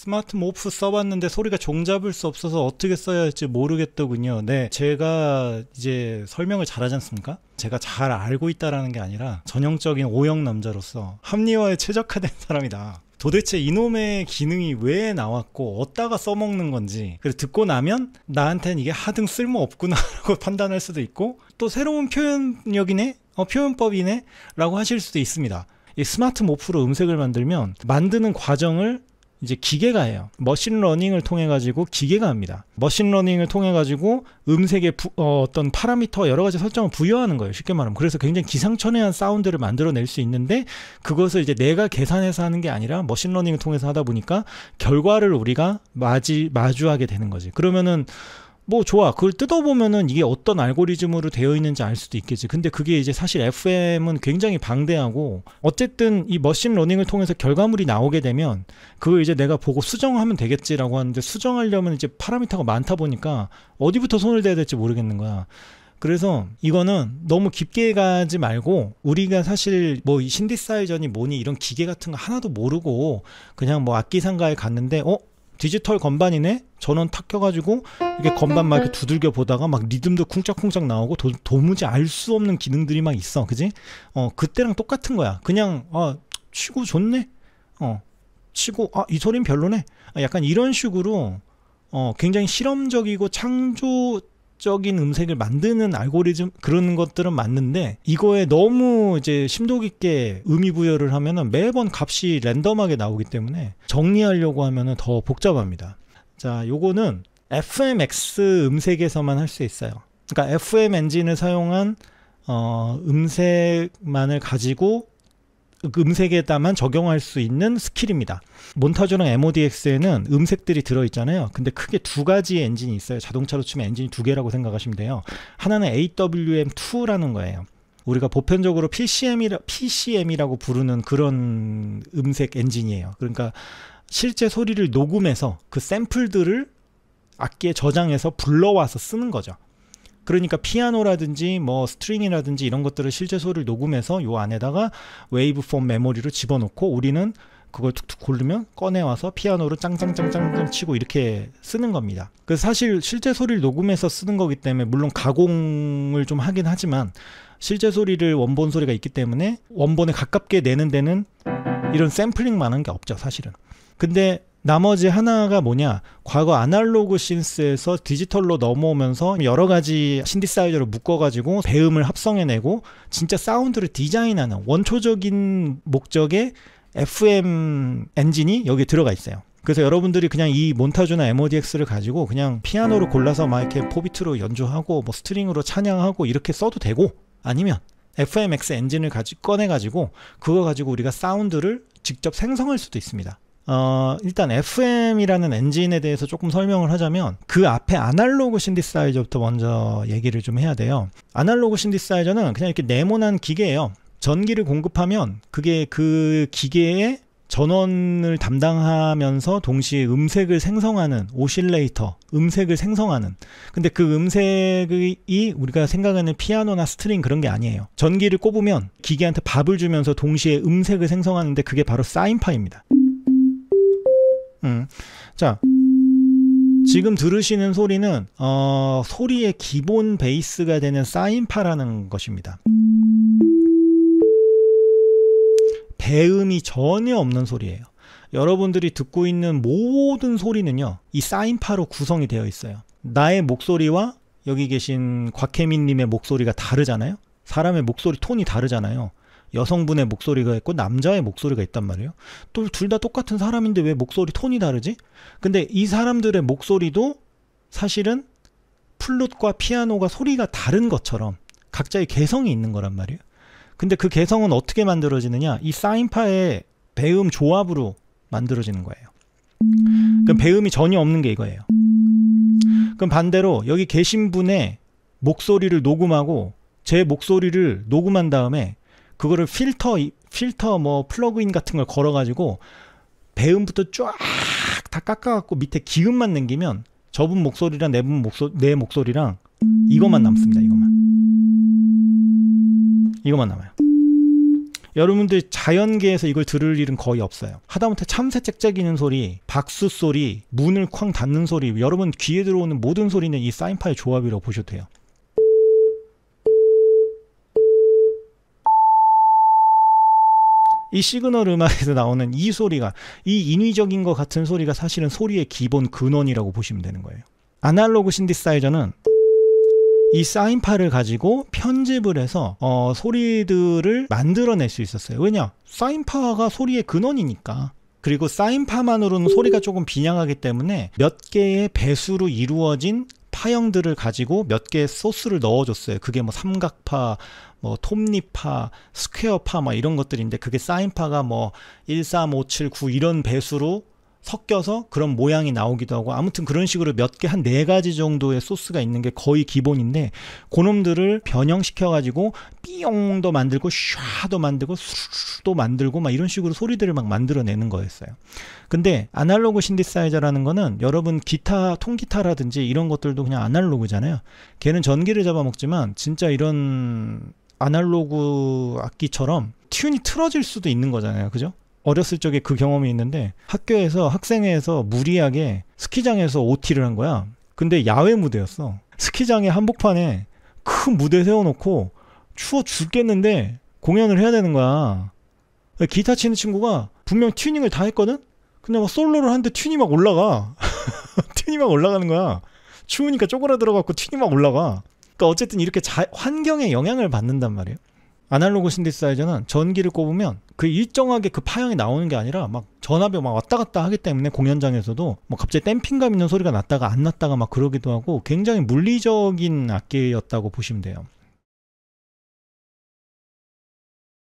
스마트 모프 써봤는데 소리가 종잡을 수 없어서 어떻게 써야 할지 모르겠더군요. 네, 제가 이제 설명을 잘하지 않습니까? 제가 잘 알고 있다라는 게 아니라 전형적인 오형 남자로서 합리화에 최적화된 사람이다. 도대체 이놈의 기능이 왜 나왔고 어디다가 써먹는 건지 그래서 듣고 나면 나한테는 이게 하등 쓸모없구나 라고 판단할 수도 있고 또 새로운 표현력이네 어, 표현법이네 라고 하실 수도 있습니다 이 스마트 모프로 음색을 만들면 만드는 과정을 이제 기계가 해요. 머신러닝을 통해 가지고 기계가 합니다. 머신러닝을 통해 가지고 음색의 부, 어, 떤 파라미터 여러 가지 설정을 부여하는 거예요. 쉽게 말하면 그래서 굉장히 기상천외한 사운드를 만들어낼 수 있는데 그것을 이제 내가 계산해서 하는 게 아니라 머신러닝을 통해서 하다 보니까 결과를 우리가 마지 마주하게 되는 거지. 그러면은 뭐 좋아. 그걸 뜯어보면은 이게 어떤 알고리즘으로 되어 있는지 알 수도 있겠지. 근데 그게 이제 사실 FM은 굉장히 방대하고 어쨌든 이 머신 러닝을 통해서 결과물이 나오게 되면 그걸 이제 내가 보고 수정하면 되겠지라고 하는데 수정하려면 이제 파라미터가 많다 보니까 어디부터 손을 대야 될지 모르겠는 거야. 그래서 이거는 너무 깊게 가지 말고 우리가 사실 뭐 신디사이저니 뭐니 이런 기계 같은 거 하나도 모르고 그냥 뭐 악기상가에 갔는데 어 디지털 건반이네 전원 탁 켜가지고 이렇게 건반 막 이렇게 두들겨 보다가 막 리듬도 쿵짝쿵짝 나오고 도, 무지 알 수 없는 기능들이 막 있어 그지 어 그때랑 똑같은 거야 그냥 아 치고 좋네 어 치고 아 이 소리는 별로네 아, 약간 이런 식으로 어 굉장히 실험적이고 창조 적인 음색을 만드는 알고리즘 그런 것들은 맞는데 이거에 너무 이제 심도 깊게 의미 부여를 하면은 매번 값이 랜덤하게 나오기 때문에 정리하려고 하면은 더 복잡합니다. 자, 요거는 FMX 음색에서만 할 수 있어요. 그러니까 FM 엔진을 사용한 어, 음색만을 가지고 그 음색에다만 적용할 수 있는 스킬입니다. 몬타주랑 MODX에는 음색들이 들어있잖아요. 근데 크게 두 가지 엔진이 있어요. 자동차로 치면 엔진이 두 개라고 생각하시면 돼요. 하나는 AWM2라는 거예요. 우리가 보편적으로 PCM이라, PCM이라고 부르는 그런 음색 엔진이에요. 그러니까 실제 소리를 녹음해서 그 샘플들을 악기에 저장해서 불러와서 쓰는 거죠. 그러니까 피아노라든지 뭐 스트링이라든지 이런 것들을 실제 소리를 녹음해서 요 안에다가 웨이브폼 메모리로 집어넣고 우리는 그걸 툭툭 고르면 꺼내와서 피아노로 짱짱짱짱짱 치고 이렇게 쓰는 겁니다. 그 사실 실제 소리를 녹음해서 쓰는 거기 때문에 물론 가공을 좀 하긴 하지만 실제 소리를 원본 소리가 있기 때문에 원본에 가깝게 내는 데는 이런 샘플링만한 게 없죠 사실은. 근데 나머지 하나가 뭐냐 과거 아날로그 신스에서 디지털로 넘어오면서 여러 가지 신디사이저를 묶어가지고 배음을 합성해내고 진짜 사운드를 디자인하는 원초적인 목적의 FM 엔진이 여기 들어가 있어요. 그래서 여러분들이 그냥 이 몬타주나 MODX를 가지고 그냥 피아노를 골라서 마이크게 포비트로 연주하고 뭐 스트링으로 찬양하고 이렇게 써도 되고 아니면 FMX 엔진을 가지 꺼내 가지고 그거 가지고 우리가 사운드를 직접 생성할 수도 있습니다. 어, 일단 FM이라는 엔진에 대해서 조금 설명을 하자면 그 앞에 아날로그 신디사이저부터 먼저 얘기를 좀 해야 돼요. 아날로그 신디사이저는 그냥 이렇게 네모난 기계예요. 전기를 공급하면 그게 그기계에 전원을 담당하면서 동시에 음색을 생성하는 오실레이터, 음색을 생성하는. 근데 그 음색이 우리가 생각하는 피아노나 스트링 그런 게 아니에요. 전기를 꼽으면 기계한테 밥을 주면서 동시에 음색을 생성하는데 그게 바로 사인파입니다. 음. 자, 지금 들으시는 소리는 어, 소리의 기본 베이스가 되는 사인파라는 것입니다. 배음이 전혀 없는 소리예요. 여러분들이 듣고 있는 모든 소리는요. 이 사인파로 구성이 되어 있어요. 나의 목소리와 여기 계신 곽혜민님의 목소리가 다르잖아요. 사람의 목소리 톤이 다르잖아요. 여성분의 목소리가 있고 남자의 목소리가 있단 말이에요. 또 둘 다 똑같은 사람인데 왜 목소리 톤이 다르지? 근데 이 사람들의 목소리도 사실은 플룻과 피아노가 소리가 다른 것처럼 각자의 개성이 있는 거란 말이에요. 근데 그 개성은 어떻게 만들어지느냐? 이 사인파의 배음 조합으로 만들어지는 거예요. 그럼 배음이 전혀 없는 게 이거예요. 그럼 반대로 여기 계신 분의 목소리를 녹음하고 제 목소리를 녹음한 다음에 그거를 필터 필터 뭐 플러그인 같은 걸 걸어가지고 배음부터 쫙 다 깎아갖고 밑에 기음만 남기면 저분 목소리랑 내분 목소 내 목소리랑 이것만 남습니다. 이것만 이것만 남아요. 여러분들 자연계에서 이걸 들을 일은 거의 없어요. 하다못해 참새 짹짹이는 소리, 박수 소리, 문을 쾅 닫는 소리, 여러분 귀에 들어오는 모든 소리는 이 사인파의 조합이라고 보셔도 돼요. 이 시그널 음악에서 나오는 이 소리가 이 인위적인 것 같은 소리가 사실은 소리의 기본 근원이라고 보시면 되는 거예요. 아날로그 신디사이저는 이 사인파를 가지고 편집을 해서 어, 소리들을 만들어낼 수 있었어요. 왜냐? 사인파가 소리의 근원이니까. 그리고 사인파만으로는 소리가 조금 빈양하기 때문에 몇 개의 배수로 이루어진 파형들을 가지고 몇 개의 소스를 넣어줬어요. 그게 뭐 삼각파, 뭐 톱니파, 스퀘어파 막 이런 것들인데 그게 사인파가 뭐 1, 3, 5, 7, 9 이런 배수로 섞여서 그런 모양이 나오기도 하고 아무튼 그런 식으로 몇 개 한 네 가지 정도의 소스가 있는 게 거의 기본인데 고놈들을 변형시켜 가지고 삐용도 만들고 샤도 만들고 수도 만들고 막 이런 식으로 소리들을 막 만들어내는 거였어요. 근데 아날로그 신디사이저라는 거는 여러분 기타 통기타라든지 이런 것들도 그냥 아날로그잖아요. 걔는 전기를 잡아먹지만 진짜 이런 아날로그 악기처럼 튠이 틀어질 수도 있는 거잖아요. 그죠? 어렸을 적에 그 경험이 있는데 학교에서 학생회에서 무리하게 스키장에서 OT를 한 거야. 근데 야외 무대였어. 스키장의 한복판에 큰 무대 세워놓고 추워 죽겠는데 공연을 해야 되는 거야. 기타 치는 친구가 분명 튜닝을 다 했거든? 근데 막 솔로를 하는데 튜닝이 막 올라가. 튜닝이 막 올라가는 거야. 추우니까 쪼그라들어갖고 튜닝이 막 올라가. 그러니까 어쨌든 이렇게 자, 환경에 영향을 받는단 말이에요. 아날로그 신디사이저는 전기를 꼽으면 그 일정하게 그 파형이 나오는 게 아니라 막 전압이 막 왔다 갔다 하기 때문에 공연장에서도 뭐 갑자기 댐핑감 있는 소리가 났다가 안 났다가 막 그러기도 하고 굉장히 물리적인 악기였다고 보시면 돼요.